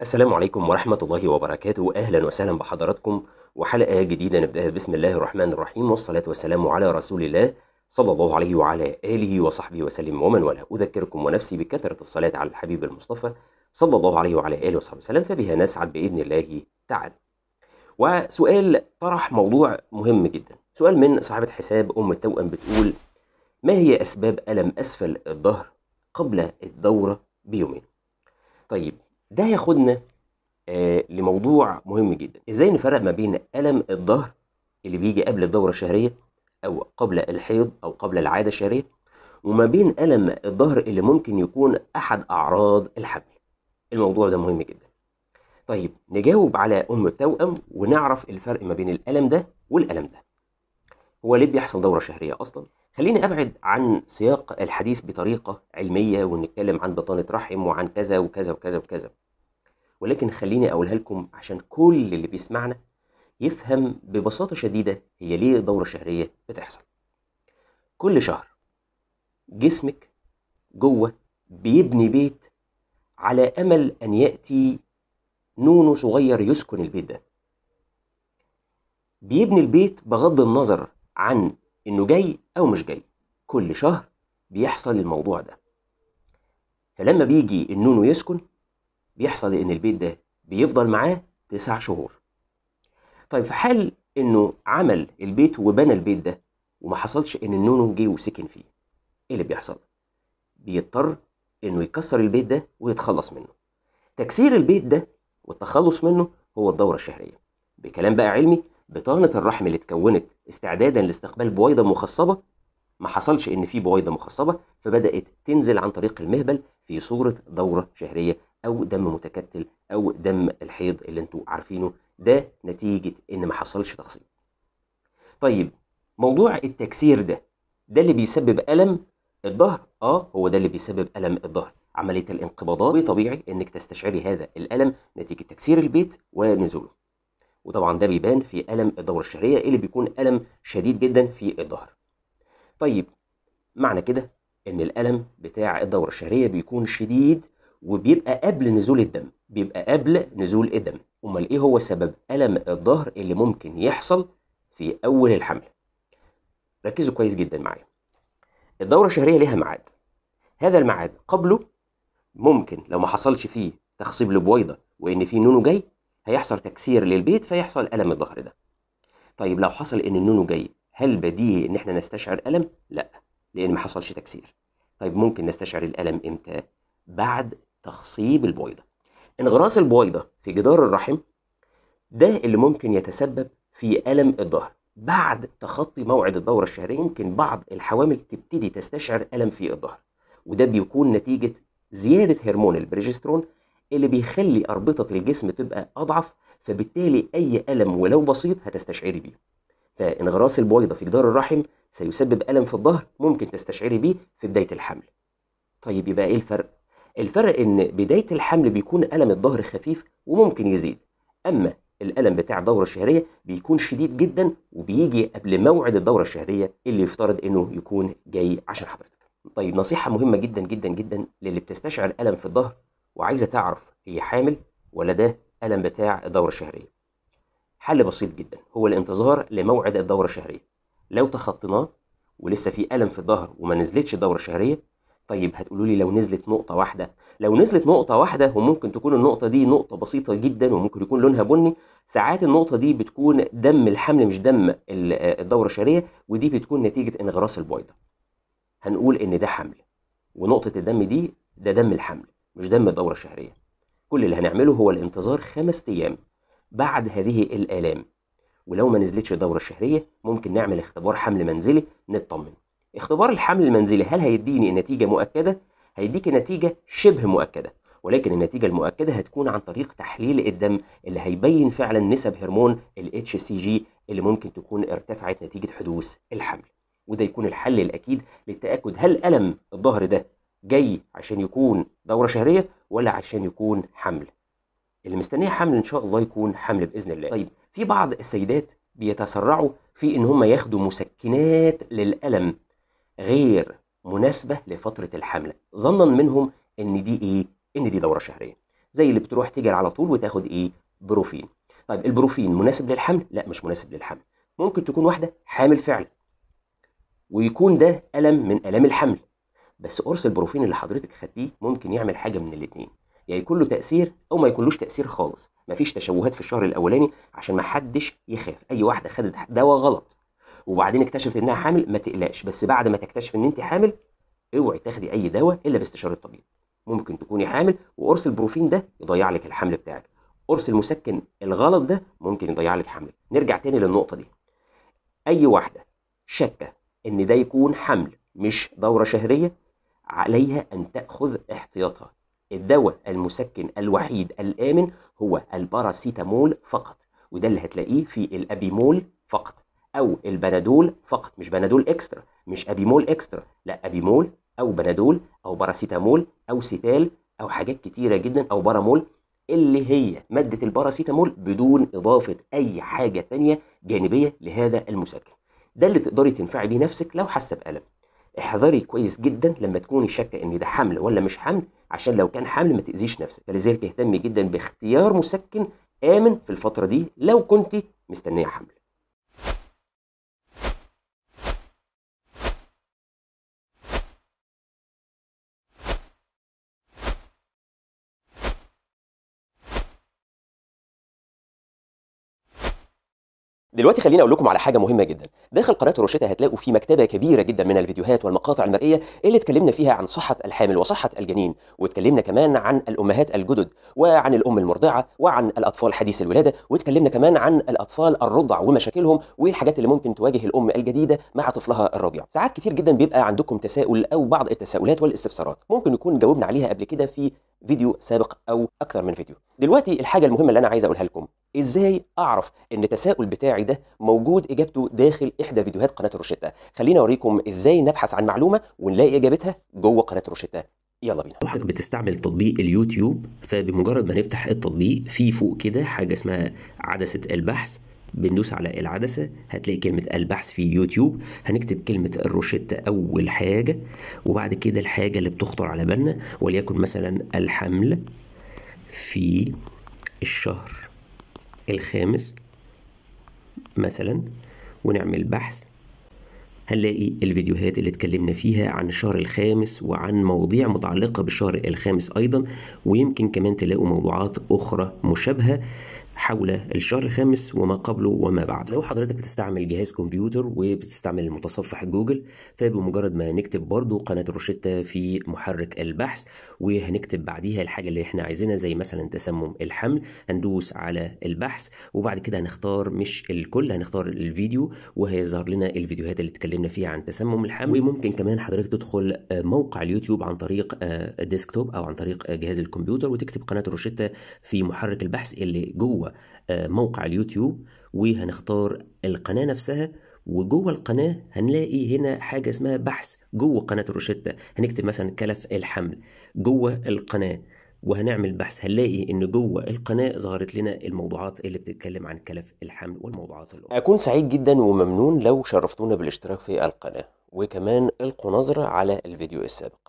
السلام عليكم ورحمة الله وبركاته أهلا وسهلا بحضراتكم وحلقة جديدة نبدأها بسم الله الرحمن الرحيم والصلاة والسلام على رسول الله صلى الله عليه وعلى آله وصحبه وسلم ومن والاه أذكركم ونفسي بكثرة الصلاة على الحبيب المصطفى صلى الله عليه وعلى آله وصحبه وسلم فبها نسعد بإذن الله تعالى وسؤال طرح موضوع مهم جدا سؤال من صاحبة حساب أم التوأم بتقول ما هي أسباب ألم أسفل الظهر قبل الدورة بيومين طيب ده هياخدنا آه لموضوع مهم جدا ازاي نفرق ما بين الم الظهر اللي بيجي قبل الدوره الشهريه او قبل الحيض او قبل العاده الشهريه وما بين الم الظهر اللي ممكن يكون احد اعراض الحمل الموضوع ده مهم جدا طيب نجاوب على ام التوأم ونعرف الفرق ما بين الالم ده والالم ده هو ليه بيحصل دوره شهريه اصلا خليني ابعد عن سياق الحديث بطريقه علميه ونتكلم عن بطانه رحم وعن كذا وكذا وكذا وكذا ولكن خليني اقولها لكم عشان كل اللي بيسمعنا يفهم ببساطه شديده هي ليه دوره شهريه بتحصل كل شهر جسمك جوه بيبني بيت على امل ان ياتي نونو صغير يسكن البيت ده بيبني البيت بغض النظر عن إنه جاي أو مش جاي كل شهر بيحصل الموضوع ده فلما بيجي النونو يسكن بيحصل إن البيت ده بيفضل معاه تسع شهور طيب في حال إنه عمل البيت وبنى البيت ده وما حصلش إن النونو جه وسكن فيه إيه اللي بيحصل؟ بيضطر إنه يكسر البيت ده ويتخلص منه تكسير البيت ده والتخلص منه هو الدورة الشهرية بكلام بقى علمي بطانه الرحم اللي اتكونت استعدادا لاستقبال بويضه مخصبه ما حصلش ان في بويضه مخصبه فبدات تنزل عن طريق المهبل في صوره دوره شهريه او دم متكتل او دم الحيض اللي انتوا عارفينه ده نتيجه ان ما حصلش تخصيب. طيب موضوع التكسير ده ده اللي بيسبب الم الظهر اه هو ده اللي بيسبب الم الظهر عمليه الانقباضات وطبيعي انك تستشعري هذا الالم نتيجه تكسير البيت ونزوله وطبعا ده بيبان في الم الدوره الشهريه اللي بيكون الم شديد جدا في الظهر طيب معنى كده ان الالم بتاع الدوره الشهريه بيكون شديد وبيبقى قبل نزول الدم بيبقى قبل نزول الدم امال ايه هو سبب الم الظهر اللي ممكن يحصل في اول الحمل ركزوا كويس جدا معايا الدوره الشهريه ليها ميعاد هذا الميعاد قبله ممكن لو ما حصلش فيه تخصيب البويضه وان في نونو جاي هيحصل تكسير للبيت فيحصل ألم الظهر ده طيب لو حصل إن النونو جاي هل بديهي إن إحنا نستشعر ألم؟ لا لأن ما حصلش تكسير طيب ممكن نستشعر الألم إمتى؟ بعد تخصيب البويضة انغراس البويضة في جدار الرحم ده اللي ممكن يتسبب في ألم الظهر بعد تخطي موعد الدورة الشهرية يمكن بعض الحوامل تبتدي تستشعر ألم في الظهر وده بيكون نتيجة زيادة هرمون البريجسترون اللي بيخلي أربطة الجسم تبقى أضعف فبالتالي أي ألم ولو بسيط هتستشعري بيه فانغراس البويضة في جدار الرحم سيسبب ألم في الظهر ممكن تستشعري بيه في بداية الحمل طيب يبقى إيه الفرق؟ الفرق إن بداية الحمل بيكون ألم الظهر خفيف وممكن يزيد أما الألم بتاع الدورة الشهرية بيكون شديد جدا وبيجي قبل موعد الدورة الشهرية اللي يفترض إنه يكون جاي عشان حضرتك طيب نصيحة مهمة جدا جدا جدا للي بتستشعر ألم في الظهر وعايزة تعرف هي حامل ولا ده ألم بتاع الدورة الشهرية حل بسيط جدا هو الانتظار لموعد الدورة الشهرية لو تخطيناه ولسه في ألم في الظهر وما نزلتش الدورة الشهرية طيب هتقولوا لي لو نزلت نقطة واحدة لو نزلت نقطة واحدة وممكن تكون النقطة دي نقطة بسيطة جدا وممكن يكون لونها بني ساعات النقطة دي بتكون دم الحمل مش دم الدورة الشهرية ودي بتكون نتيجة انغراس البويضة هنقول إن ده حمل ونقطة الدم دي ده دم الحمل مش دم الدورة الشهرية كل اللي هنعمله هو الانتظار خمس أيام بعد هذه الآلام ولو ما نزلتش الدورة الشهرية ممكن نعمل اختبار حمل منزلي نطمن اختبار الحمل المنزلي هل هيديني نتيجة مؤكدة؟ هيديك نتيجة شبه مؤكدة ولكن النتيجة المؤكدة هتكون عن طريق تحليل الدم اللي هيبين فعلا نسب هرمون ال HCG اللي ممكن تكون ارتفعت نتيجة حدوث الحمل وده يكون الحل الأكيد للتأكد هل ألم الظهر ده جاي عشان يكون دوره شهريه ولا عشان يكون حمل اللي مستنيه حمل ان شاء الله يكون حمل باذن الله طيب في بعض السيدات بيتسرعوا في ان هم ياخدوا مسكنات للالم غير مناسبه لفتره الحمل ظنا منهم ان دي ايه ان دي دوره شهريه زي اللي بتروح تجر على طول وتاخد ايه بروفين طيب البروفين مناسب للحمل لا مش مناسب للحمل ممكن تكون واحده حامل فعلا ويكون ده الم من الام الحمل بس قرص البروفين اللي حضرتك خدتيه ممكن يعمل حاجه من الاثنين يا يعني يكون له تاثير او ما يكونلوش تاثير خالص مفيش تشوهات في الشهر الاولاني عشان ما حدش يخاف اي واحده خدت دواء غلط وبعدين اكتشفت انها حامل ما تقلقش بس بعد ما تكتشف ان انت حامل اوعي تاخدي اي دواء الا باستشاره طبيب ممكن تكوني حامل وقرص البروفين ده يضيع لك الحمل بتاعك قرص المسكن الغلط ده ممكن يضيع لك حمل نرجع تاني للنقطه دي اي واحده شاكه ان ده يكون حمل مش دوره شهريه عليها أن تأخذ احتياطها الدواء المسكن الوحيد الآمن هو الباراسيتامول فقط وده اللي هتلاقيه في الأبيمول فقط أو البنادول فقط مش بنادول إكسترا مش أبيمول إكسترا لا أبيمول أو بنادول أو باراسيتامول أو سيتال أو حاجات كتيرة جدا أو بارامول اللي هي مادة الباراسيتامول بدون إضافة أي حاجة تانية جانبية لهذا المسكن ده اللي تقدري تنفعي بيه نفسك لو حاسة بألم احذري كويس جدا لما تكوني شاكه ان ده حمل ولا مش حمل عشان لو كان حمل ما تاذيش نفسك فلذلك اهتمي جدا باختيار مسكن امن في الفتره دي لو كنت مستنيه حمل دلوقتي خليني اقول لكم على حاجه مهمه جدا داخل قناه روشيتا هتلاقوا في مكتبه كبيره جدا من الفيديوهات والمقاطع المرئيه اللي اتكلمنا فيها عن صحه الحامل وصحه الجنين واتكلمنا كمان عن الامهات الجدد وعن الام المرضعه وعن الاطفال حديث الولاده واتكلمنا كمان عن الاطفال الرضع ومشاكلهم والحاجات اللي ممكن تواجه الام الجديده مع طفلها الرضيع ساعات كتير جدا بيبقى عندكم تساؤل او بعض التساؤلات والاستفسارات ممكن نكون جاوبنا عليها قبل كده في فيديو سابق او اكثر من فيديو دلوقتي الحاجه المهمه اللي انا عايز اقولها لكم ازاي اعرف ان التساؤل بتاعي ده موجود اجابته داخل احدى فيديوهات قناه روشيتا خليني اوريكم ازاي نبحث عن معلومه ونلاقي اجابتها جوه قناه روشيتا يلا بينا لو بتستعمل تطبيق اليوتيوب فبمجرد ما نفتح التطبيق في فوق كده حاجه اسمها عدسه البحث بندوس على العدسه هتلاقي كلمه البحث في يوتيوب هنكتب كلمه الروشيتا اول حاجه وبعد كده الحاجه اللي بتخطر على بالنا وليكن مثلا الحمل في الشهر الخامس مثلا ونعمل بحث هنلاقي الفيديوهات اللي اتكلمنا فيها عن الشهر الخامس وعن مواضيع متعلقة بالشهر الخامس أيضا ويمكن كمان تلاقوا موضوعات أخرى مشابهة حول الشهر الخامس وما قبله وما بعده لو حضرتك بتستعمل جهاز كمبيوتر وبتستعمل متصفح جوجل فبمجرد ما نكتب برضو قناة روشيتا في محرك البحث وهنكتب بعديها الحاجة اللي احنا عايزينها زي مثلا تسمم الحمل هندوس على البحث وبعد كده هنختار مش الكل هنختار الفيديو وهيظهر لنا الفيديوهات اللي اتكلمنا فيها عن تسمم الحمل وممكن كمان حضرتك تدخل موقع اليوتيوب عن طريق ديسكتوب آه، او عن طريق جهاز الكمبيوتر وتكتب قناة روشيتا في محرك البحث اللي جوه موقع اليوتيوب وهنختار القناة نفسها وجوه القناة هنلاقي هنا حاجة اسمها بحث جوه قناة الروشتة هنكتب مثلا كلف الحمل جوه القناة وهنعمل بحث هنلاقي ان جوه القناه ظهرت لنا الموضوعات اللي بتتكلم عن كلف الحمل والموضوعات الاخرى. اكون سعيد جدا وممنون لو شرفتونا بالاشتراك في القناه وكمان القوا نظره على الفيديو السابق.